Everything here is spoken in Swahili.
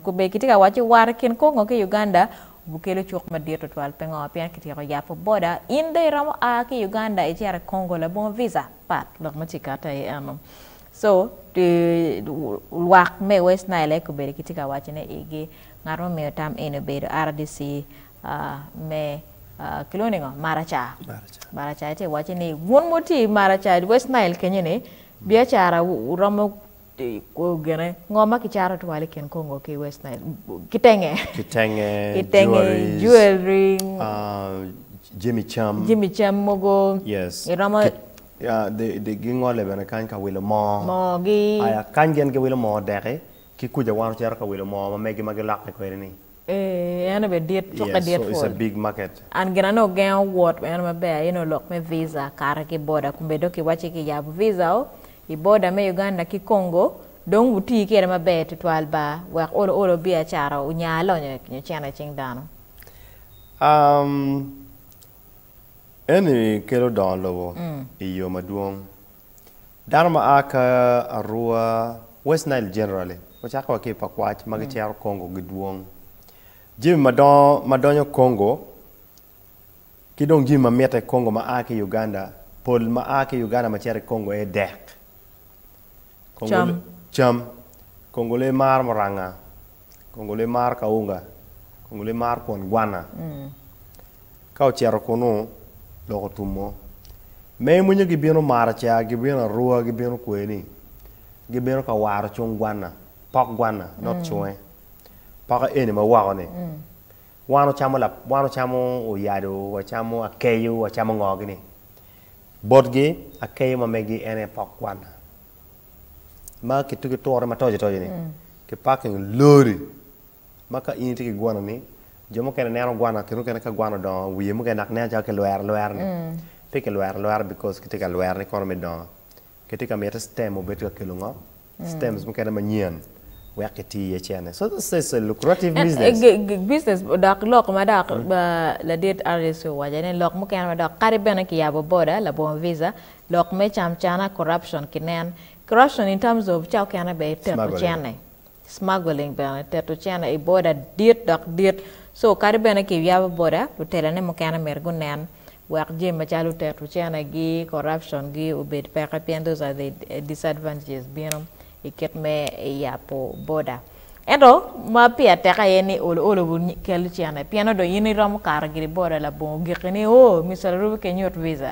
ku be kiti ka waci war kin kongo ki uganda bukelo cuk madir tutwal pengo pian kiti ko yapo boda inde ramo a ki uganda e jere kongo la bon visa pat lok mati kata e ano so de wak me west nile ku be kiti ka waci ne igi ngaro me tam ene be rdc uh, me uh, kiloningo maracha maracha maracha te wati ni won moti maracha west nile kenyene biachara romo ko gene ngoma ki charot wale ken kongo ki west nile kitenge kitenge kitenge jewelry uh, Jimmy Cham Jimmy Cham mogo yes irama ya de de gingo le kan ka wile mo mo gi aya kan gen ke wile mo dere ki kuja wan char ka wile mo ma megi magi lakke ko ni Eh, yana be diet to ka diet so it's a big market. An gina no gen what, yana be, you lok me visa, kara ki border, kumbe doki wache ki ya visa o. Oh. iboda me uganda ki congo dong uti kede maber tutwal ba wek olo olo biacara unya lonyo e nyo chana ching dano um eni kelo don lowo mm. iyo e maduong dano ma aka arua west nile generally ochako ki pakwach mag mm. chero congo mm. giduong jimi madon, madonyo congo ki dong jimi mamite congo ma aki uganda pol ma aki uganda machere congo e dek cham cham kongole mar moranga kongole mar kaunga kongole mar kon gwana mm. ka ochero kunu loko tumo me munye gibino marcha gibino rua gibino kweni gibino kawaro chung gwana pok gwana mm. not chwe paka ene mawako ni mm. wano chamo lap wano chamo uyado wachamo akeyo wachamo ngogini bodgi akeyo mamegi ene pok gwana ma ke tuki tore ma toje toje ni ke paking lori maka ini tiki guana ni jomo kene nero guana ke nuke ka guana don wiye muke nak ne ke loer loer ni hmm. pe ke loer loer because ke tika loer ni kono me don ke tika me stem obet ka kelunga hmm. stems mu kene ma nyen وقتي يشانا so this is a lucrative uh, business business dak lok ma dak la det arisu wajane lok mu kan ma dak kariben ki ya boda la bon visa lok me cham chana corruption kinen corruption in terms of chao kana be te chane smuggling be te to chane e boda dit dak dit so kariben ki ya boda to telene mu kan mer gunen wak jim machalu te to chane gi corruption gi ubed peka pien those are the disadvantages binum iket me yapo boda ento ma pi ateka ni olo olo bu kel chene piano do yini rom kar giri boda la bon gikini o misal rubu ke nyot visa